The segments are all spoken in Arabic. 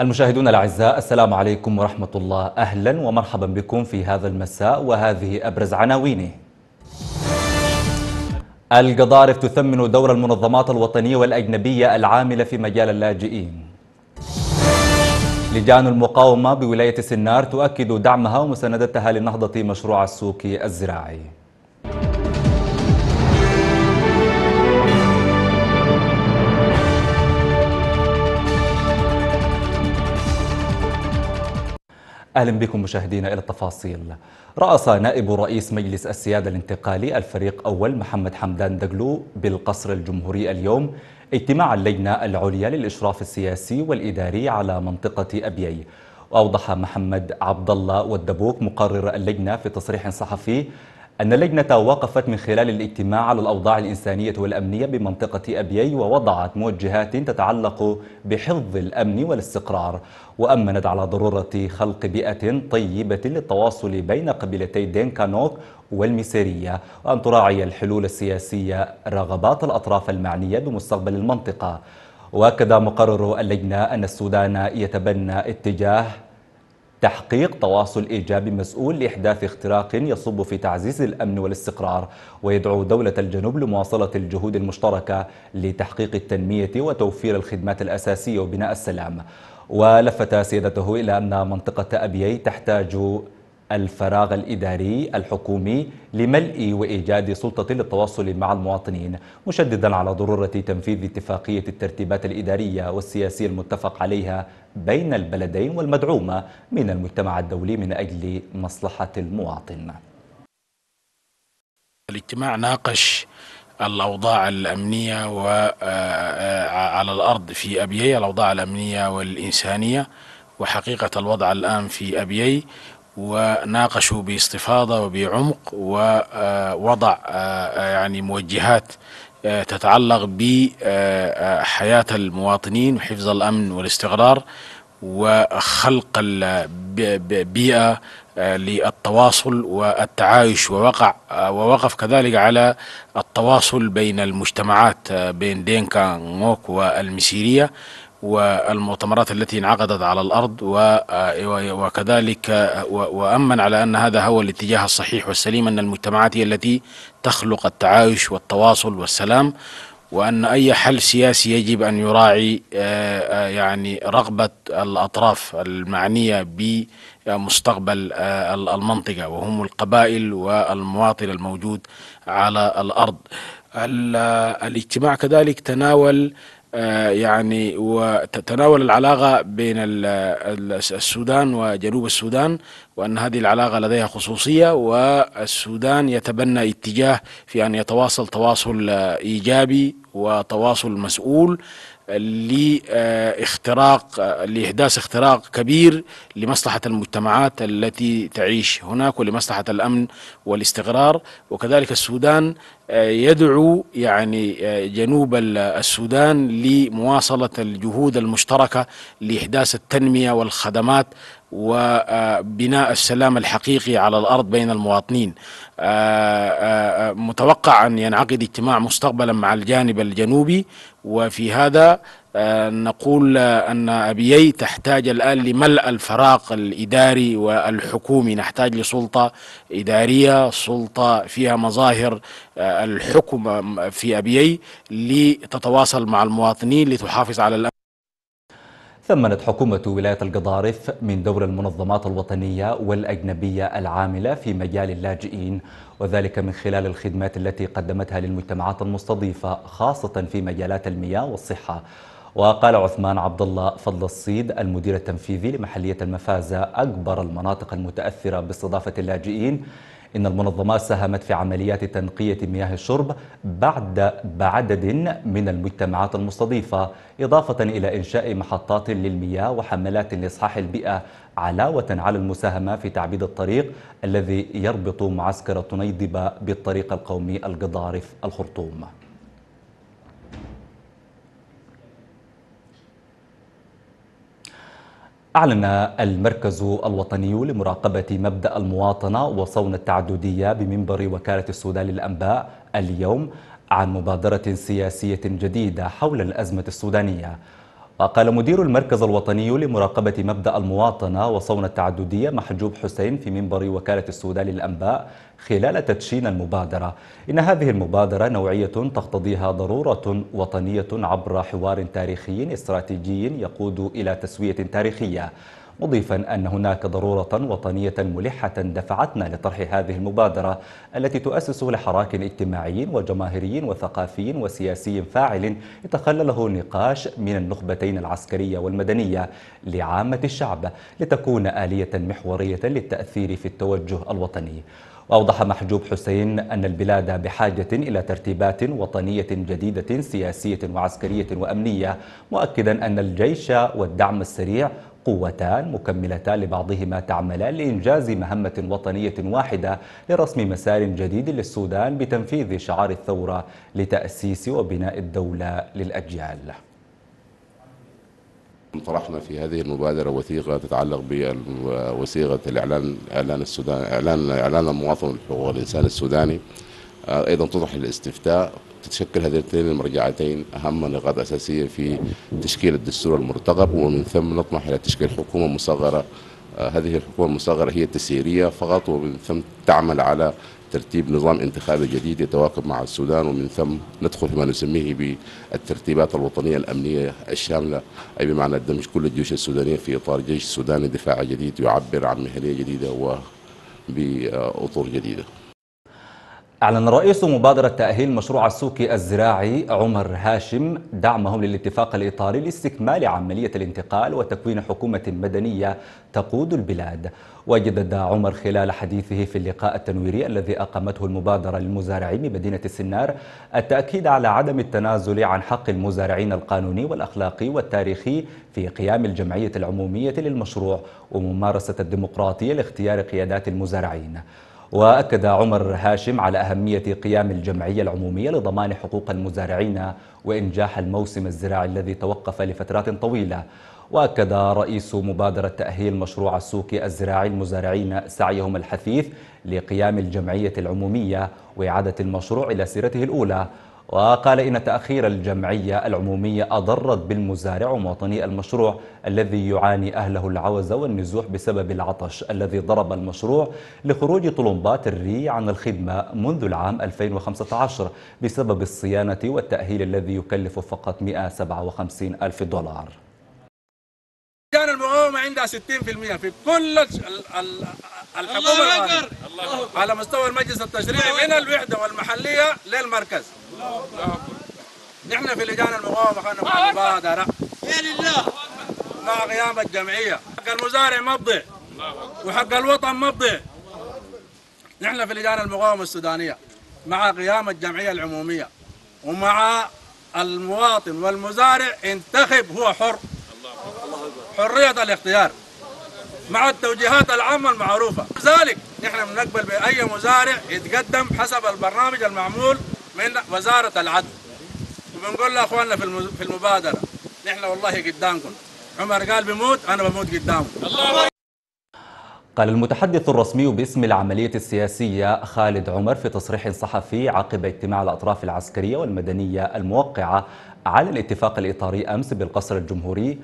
المشاهدون الأعزاء السلام عليكم ورحمة الله أهلا ومرحبا بكم في هذا المساء وهذه أبرز عناوينه القضارف تثمن دور المنظمات الوطنية والأجنبية العاملة في مجال اللاجئين لجان المقاومة بولاية سنار تؤكد دعمها ومساندتها لنهضة مشروع السوق الزراعي أهلا بكم مشاهدينا إلى التفاصيل رأس نائب رئيس مجلس السيادة الانتقالي الفريق أول محمد حمدان دقلو بالقصر الجمهوري اليوم اجتماع اللجنة العليا للإشراف السياسي والإداري على منطقة أبيي وأوضح محمد عبد الله والدبوك مقرر اللجنة في تصريح صحفي أن اللجنة وقفت من خلال الاجتماع على الأوضاع الإنسانية والأمنية بمنطقة أبيي ووضعت موجهات تتعلق بحفظ الأمن والاستقرار وأمنت على ضرورة خلق بيئة طيبة للتواصل بين قبيلتي دينكانوك والميسيرية وأن تراعي الحلول السياسية رغبات الأطراف المعنية بمستقبل المنطقة وأكد مقرر اللجنة أن السودان يتبنى اتجاه تحقيق تواصل إيجابي مسؤول لإحداث اختراق يصب في تعزيز الأمن والاستقرار ويدعو دولة الجنوب لمواصلة الجهود المشتركة لتحقيق التنمية وتوفير الخدمات الأساسية وبناء السلام ولفت سيادته إلى أن منطقة أبيي تحتاج الفراغ الإداري الحكومي لملء وإيجاد سلطة للتواصل مع المواطنين مشددا على ضرورة تنفيذ اتفاقية الترتيبات الإدارية والسياسية المتفق عليها بين البلدين والمدعومة من المجتمع الدولي من أجل مصلحة المواطن الاجتماع ناقش الأوضاع الأمنية وعلى آه، آه، الأرض في أبيي الأوضاع الأمنية والإنسانية وحقيقة الوضع الآن في أبيي وناقشوا باستفاضه وبعمق ووضع آه، يعني موجهات آه، تتعلق بحياه المواطنين وحفظ الامن والاستقرار وخلق بيئه آه، للتواصل والتعايش ووقع ووقف كذلك على التواصل بين المجتمعات بين دينكا موك والمسيريه والمؤتمرات التي انعقدت على الأرض آه، وكذلك آه، وأمن على أن هذا هو الاتجاه الصحيح والسليم أن المجتمعات هي التي تخلق التعايش والتواصل والسلام وأن أي حل سياسي يجب أن يراعي آه، يعني رغبة الأطراف المعنية بمستقبل المنطقة وهم القبائل والمواطن الموجود على الأرض الاجتماع كذلك تناول آه، يعني وتتناول العلاقة بين السودان وجنوب السودان وأن هذه العلاقة لديها خصوصية والسودان يتبنى اتجاه في أن يتواصل تواصل إيجابي وتواصل مسؤول لاختراق لإحداث اختراق كبير لمصلحة المجتمعات التي تعيش هناك ولمصلحة الأمن والاستقرار وكذلك السودان يدعو يعني آه، جنوب السودان لمواصلة الجهود المشتركة لإحداث التنمية والخدمات وبناء آه، السلام الحقيقي على الأرض بين المواطنين آه، متوقع أن ينعقد اجتماع مستقبلا مع الجانب الجنوبي وفي هذا آه، نقول أن أبيي تحتاج الآن لملء الفراغ الإداري والحكومي نحتاج لسلطة إدارية سلطة فيها مظاهر آه، الحكم في أبيي لتتواصل مع المواطنين لتحافظ على الأمن ثمنت حكومة ولاية القضارف من دور المنظمات الوطنية والأجنبية العاملة في مجال اللاجئين وذلك من خلال الخدمات التي قدمتها للمجتمعات المستضيفة خاصة في مجالات المياه والصحة وقال عثمان عبد الله فضل الصيد المدير التنفيذي لمحلية المفازة أكبر المناطق المتأثرة باستضافة اللاجئين إن المنظمات ساهمت في عمليات تنقية مياه الشرب بعد بعدد من المجتمعات المستضيفة إضافة إلى إنشاء محطات للمياه وحملات لإصحاح البيئة علاوة على المساهمة في تعبيد الطريق الذي يربط معسكر طنيدبة بالطريق القومي القضارف الخرطوم أعلن المركز الوطني لمراقبة مبدأ المواطنة وصون التعددية بمنبر وكالة السودان للأنباء اليوم عن مبادرة سياسية جديدة حول الأزمة السودانية وقال مدير المركز الوطني لمراقبة مبدأ المواطنة وصون التعددية محجوب حسين في منبر وكالة السودان للأنباء خلال تدشين المبادرة إن هذه المبادرة نوعية تقتضيها ضرورة وطنية عبر حوار تاريخي استراتيجي يقود إلى تسوية تاريخية مضيفا أن هناك ضرورة وطنية ملحة دفعتنا لطرح هذه المبادرة التي تؤسس لحراك اجتماعي وجماهيري وثقافي وسياسي فاعل يتخلله نقاش من النخبتين العسكرية والمدنية لعامة الشعب لتكون آلية محورية للتأثير في التوجه الوطني وأوضح محجوب حسين أن البلاد بحاجة إلى ترتيبات وطنية جديدة سياسية وعسكرية وأمنية مؤكدا أن الجيش والدعم السريع قوتان مكملتان لبعضهما تعملان لإنجاز مهمة وطنية واحدة لرسم مسار جديد للسودان بتنفيذ شعار الثورة لتأسيس وبناء الدولة للأجيال طرحنا في هذه المبادرة وثيقة تتعلق بوثيقة الإعلان إعلان السودان إعلان إعلان المواطن حقوق الإنسان السوداني آه، أيضا تطرح الاستفتاء تتشكل هذين المرجعتين أهم نقاط أساسية في تشكيل الدستور المرتقب ومن ثم نطمح إلى تشكيل حكومة مصغرة آه، هذه الحكومة المصغرة هي تسييريه فقط ومن ثم تعمل على ترتيب نظام انتخابي جديد يتواكب مع السودان ومن ثم ندخل فيما نسميه بالترتيبات الوطنية الأمنية الشاملة أي بمعنى دمج كل الجيوش السودانية في إطار جيش سوداني دفاعي جديد يعبر عن مهنية جديدة وبأطور جديدة أعلن رئيس مبادرة تأهيل مشروع السوق الزراعي عمر هاشم دعمهم للاتفاق الإطاري لاستكمال عملية الانتقال وتكوين حكومة مدنية تقود البلاد وجدد عمر خلال حديثه في اللقاء التنويري الذي أقامته المبادرة للمزارعين بمدينة السنار التأكيد على عدم التنازل عن حق المزارعين القانوني والأخلاقي والتاريخي في قيام الجمعية العمومية للمشروع وممارسة الديمقراطية لاختيار قيادات المزارعين وأكد عمر هاشم على أهمية قيام الجمعية العمومية لضمان حقوق المزارعين وإنجاح الموسم الزراعي الذي توقف لفترات طويلة وأكد رئيس مبادرة تأهيل مشروع السوق الزراعي المزارعين سعيهم الحثيث لقيام الجمعية العمومية وإعادة المشروع إلى سيرته الأولى وقال إن تأخير الجمعية العمومية أضرت بالمزارع ومواطني المشروع الذي يعاني أهله العوز والنزوح بسبب العطش الذي ضرب المشروع لخروج طلمبات الري عن الخدمة منذ العام 2015 بسبب الصيانة والتأهيل الذي يكلف فقط 157 ألف دولار كان المقاومة عندها 60% في كل الحكومة على مستوى المجلس التشريعي من الوحدة والمحلية للمركز نحن في لجان المقاومه خلينا مبادره لله مع قيام الجمعيه حق المزارع ما بضيع وحق الوطن ما بضيع نحن في لجان المقاومه السودانيه مع قيام الجمعيه العموميه ومع المواطن والمزارع انتخب هو حر حريه الاختيار مع التوجيهات العامة المعروفة لذلك نحن بنقبل بأي مزارع يتقدم حسب البرنامج المعمول من وزارة العدل وبنقول لأخواننا في المبادرة نحن والله قدامكم عمر قال بموت أنا بموت قدامكم قال المتحدث الرسمي باسم العملية السياسية خالد عمر في تصريح صحفي عقب اجتماع الأطراف العسكرية والمدنية الموقعة على الاتفاق الإطاري أمس بالقصر الجمهوري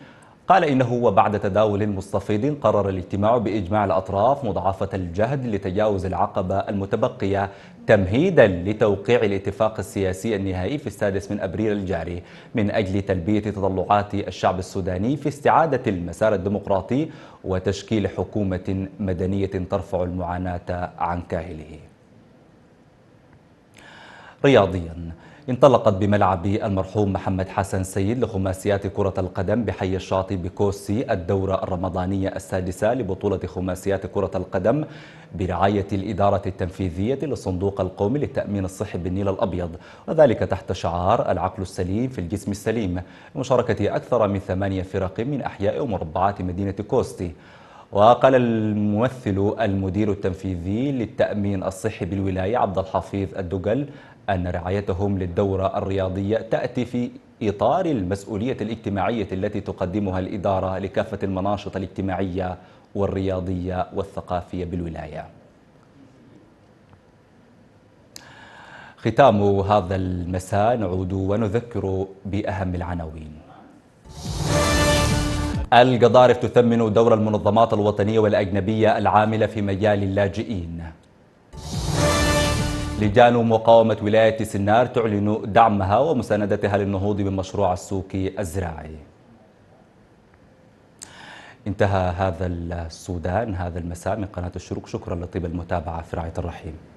قال إنه وبعد تداول مستفيض قرر الاجتماع بإجماع الأطراف مضاعفة الجهد لتجاوز العقبة المتبقية تمهيدا لتوقيع الاتفاق السياسي النهائي في السادس من أبريل الجاري من أجل تلبية تطلعات الشعب السوداني في استعادة المسار الديمقراطي وتشكيل حكومة مدنية ترفع المعاناة عن كاهله رياضياً انطلقت بملعب المرحوم محمد حسن سيد لخماسيات كرة القدم بحي الشاطئ بكوسي الدورة الرمضانية السادسة لبطولة خماسيات كرة القدم برعاية الإدارة التنفيذية للصندوق القومي للتأمين الصحي بالنيل الأبيض وذلك تحت شعار العقل السليم في الجسم السليم بمشاركة أكثر من ثمانية فرق من أحياء ومربعات مدينة كوستي وقال الممثل المدير التنفيذي للتأمين الصحي بالولاية عبد الحفيظ الدقل أن رعايتهم للدورة الرياضية تأتي في إطار المسؤولية الاجتماعية التي تقدمها الإدارة لكافة المناشط الاجتماعية والرياضية والثقافية بالولاية ختام هذا المساء نعود ونذكر بأهم العناوين القضارف تثمن دور المنظمات الوطنية والأجنبية العاملة في مجال اللاجئين لجان مقاومة ولاية سنار تعلن دعمها ومساندتها للنهوض بمشروع السوق الزراعي انتهى هذا السودان هذا المساء من قناة الشروق شكرا لطيب المتابعة في رعاية الرحيم